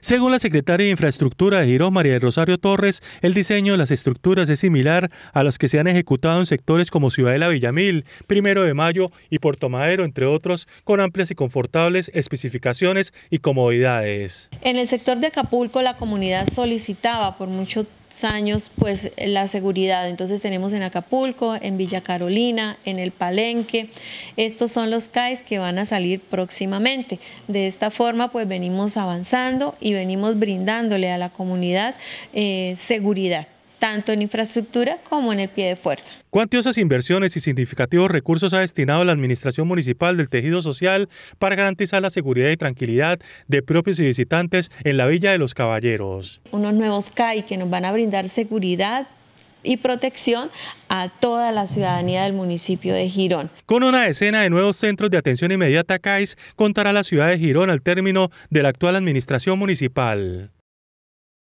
Según la secretaria de Infraestructura de Girón, María del Rosario Torres, el diseño de las estructuras es similar a los que se han ejecutado en sectores como Ciudadela Villamil, Primero de Mayo y Puerto Madero, entre otros, con amplias y confortables especificaciones y comodidades. En el sector de Acapulco, la comunidad solicitaba por mucho tiempo años pues la seguridad. Entonces tenemos en Acapulco, en Villa Carolina, en el Palenque. Estos son los CAIs que van a salir próximamente. De esta forma pues venimos avanzando y venimos brindándole a la comunidad eh, seguridad tanto en infraestructura como en el pie de fuerza. Cuantiosas inversiones y significativos recursos ha destinado la Administración Municipal del Tejido Social para garantizar la seguridad y tranquilidad de propios y visitantes en la Villa de los Caballeros. Unos nuevos CAI que nos van a brindar seguridad y protección a toda la ciudadanía del municipio de Girón. Con una decena de nuevos centros de atención inmediata CAIS contará la ciudad de Girón al término de la actual administración municipal.